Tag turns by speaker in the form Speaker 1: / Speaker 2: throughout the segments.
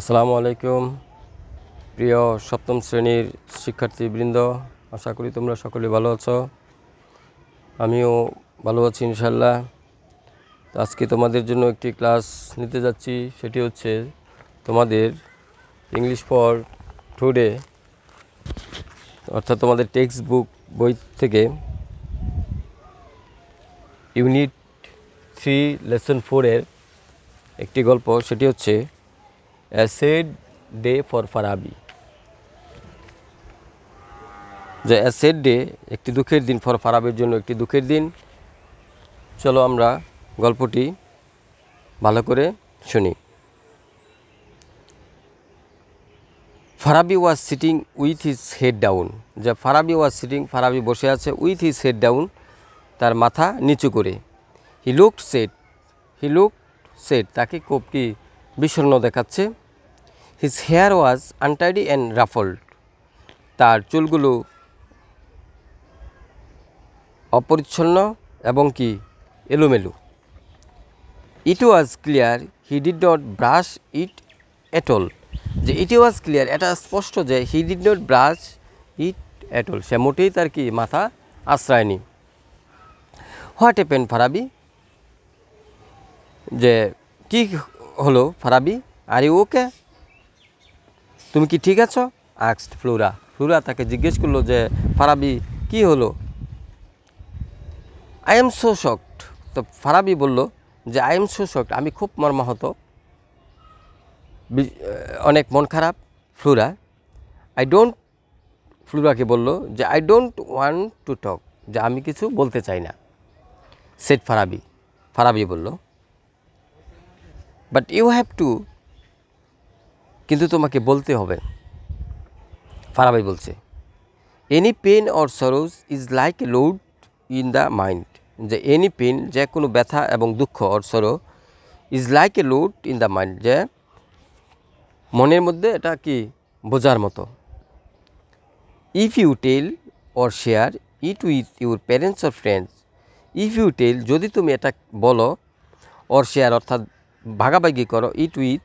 Speaker 1: আসসালামু আলাইকুম প্রিয় সপ্তম শ্রেণীর শিক্ষার্থীবৃন্দ আশা করি তোমরা সকলে ভালো আছো আমিও ভালো আছি ইনশাল্লাহ আজকে তোমাদের জন্য একটি ক্লাস নিতে যাচ্ছি সেটি হচ্ছে তোমাদের ইংলিশ ফর টুডে অর্থাৎ তোমাদের টেক্সট বুক বই থেকে ইউনিট থ্রি লেসন ফোরের একটি গল্প সেটি হচ্ছে a sad day for Farabi যে a sad day একটি দুঃখের দিন ফর ফারাবির জন্য একটি দুঃখের দিন চলো আমরা গল্পটি ভালো করে শুনি Farabi was sitting with his head down যে ফারাবি ওয়াজ সিটিং ফারাবি বসে আছে উইথ হিজ হেড ডাউন তার মাথা নিচু করে he looked sad he looked sad তাকে কোপটি বিষণ্ণ দেখাচ্ছে his hair was untidy and ruffled তার চুলগুলো অপরিচ্ছন্ন এবং কি এলোমেলো it was clear he did not brush it at all যে ইট ওয়াজ ক্লিয়ার এটা স্পষ্ট যে he did not brush it at all সে মোটেই তার কি মাথা আশ্রয়নি হোয়াট এ পেন ফারাবি যে কি হলো ফারাবি আর ইউ ওকে তুমি কি ঠিক আছো আক্সড ফ্লুরা ফ্লুরা তাকে জিজ্ঞেস করলো যে ফারাবি কি হলো আই এম সো শকড তো ফারাবি বলল যে আই এম সো শকড আমি খুব মর্মাহত অনেক মন খারাপ ফ্লুরা আই ডোন্ট ফ্লুরাকে বলল যে I don't want to talk যে আমি কিছু বলতে চাই না সেট ফারাবি ফারাবি বলল বাট ইউ হ্যাভ টু কিন্তু তোমাকে বলতে হবে ফারাবাই বলছে any pain or sorrow is like a load in the mind যে এনি পেন যে কোনো ব্যথা এবং দুঃখ or sorrow is like a load in the mind যে মনের মধ্যে এটা কি বোঝার মতো if you tell or share it with your parents or friends if you tell যদি তুমি এটা বলো অর শেয়ার অর্থাৎ ভাগাভাগি করো it with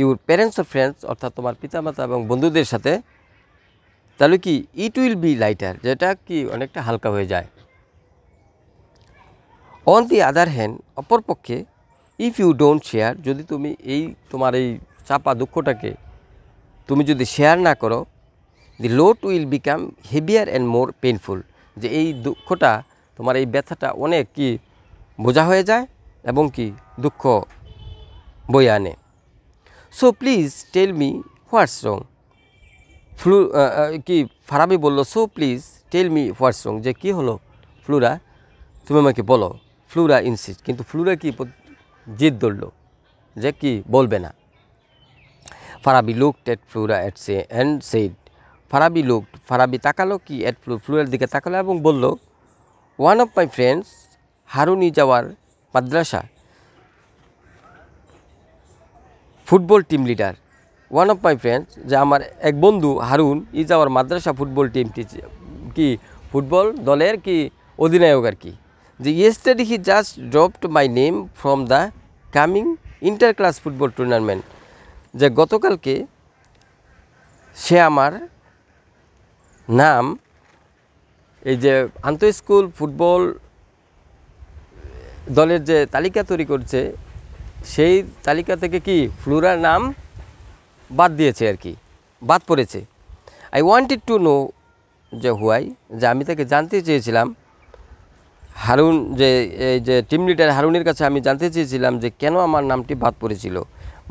Speaker 1: your parents of friends অর্থাৎ তোমার পিতামাতা এবং বন্ধুদের সাথে তাহলে কি ইট উইল বি লাইটার যেটা কি অনেকটা হালকা হয়ে যায় অন দি আদার হ্যান্ড অপরপক্ষে ইফ ইউ ডোন্ট শেয়ার যদি তুমি এই তোমার এই চাপা দুঃখটাকে তুমি যদি শেয়ার না করো the load will become heavier and more painful যে এই দুঃখটা তোমার এই ব্যথাটা অনেক কি বোঝা হয়ে যায় এবং কি দুঃখ বই আনে so please tell me what's wrong ফ্লু কি ফারাবি বললো so please tell me what's wrong যে কী হলো ফ্লুরা তুমি আমাকে বলো ফ্লুরা ইনসিস্ট কিন্তু ফ্লুরা কি জিদ ধরল যে কি বলবে না Farabi looked at Flora at সে and said Farabi look Farabi তাকালো কি এট ফ্লু ফ্লুরার দিকে তাকালো এবং বলল ওয়ান অফ মাই ফ্রেন্ডস হারুনি যাওয়ার madrasa football team leader one of my friends যে আমার এক বন্ধু Harun is our madrasa football team কি ফুটবল দলের কি অধিনায়ক আর কি যে yesterday he just dropped my name from the coming inter class football tournament যে গতকালকে সে আমার নাম এই যে আন্তঃস্কুল ফুটবল দলের যে তালিকা তৈরি করছে সেই তালিকা থেকে কি ফ্লুরার নাম বাদ দিয়েছে আর কি বাদ পড়েছে আই ওয়ান্টেড টু নো যে হুয়াই যে আমি তাকে জানতে চেয়েছিলাম হারুন যে এই যে টিম লিডার হারুনের কাছে আমি জানতে চেয়েছিলাম যে কেন আমার নামটি বাদ পড়েছিল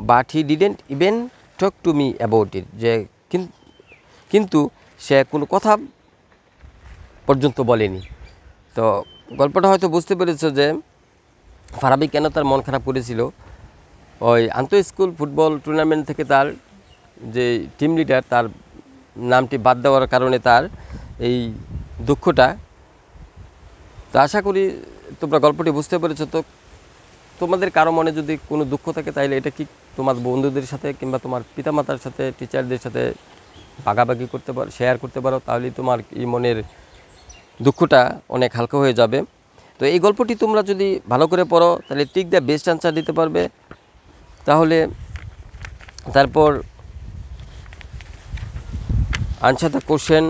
Speaker 1: but he didn't even talk to me about it যে কিন্তু সে কোনো কথা পর্যন্ত বলেনি তো গল্পটা হয়তো বুঝতে পেরেছ যে ফারাবি কেন তার মন খারাপ করেছিল ওই আন্তঃস্কুল ফুটবল টুর্নামেন্ট থেকে তার যে টিম লিডার তার নামটি বাদ দেওয়ার কারণে তার এই দুঃখটা তো আশা করি তোমরা গল্পটি বুঝতে পেরেছ তো তোমাদের কারো মনে যদি কোনো দুঃখ থাকে তাহলে এটা কি তোমার বন্ধুদের সাথে কিংবা তোমার পিতামাতার সাথে টিচারদের সাথে ভাগাভাগি করতে পারো শেয়ার করতে পারো তাহলেই তোমার এই মনের দুঃখটা অনেক হালকা হয়ে যাবে তো এই গল্পটি তোমরা যদি ভালো করে পড়ো তাহলে টিক দ্য বেস্ট অ্যান্সার দিতে পারবে তাহলে তারপর আনসার দ্য কোশ্চেন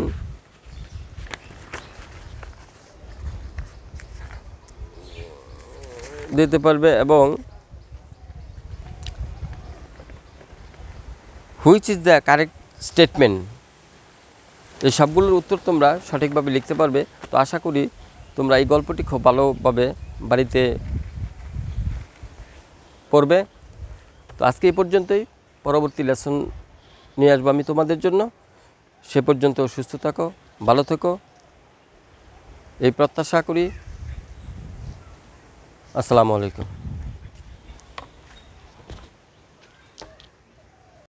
Speaker 1: দিতে পারবে এবং which is the correct statement এই সবগুলোর উত্তর তোমরা সঠিকভাবে লিখতে পারবে তো আশা করি তোমরা এই গল্পটি খুব ভালোভাবে বাড়িতে পড়বে তো আজকে এই পর্যন্তই পরবর্তী লেসন নিয়ে আসবো আমি তোমাদের জন্য সে পর্যন্ত সুস্থ থাকো ভালো থেকো এই প্রত্যাশা করি আসসালামু আলাইকুম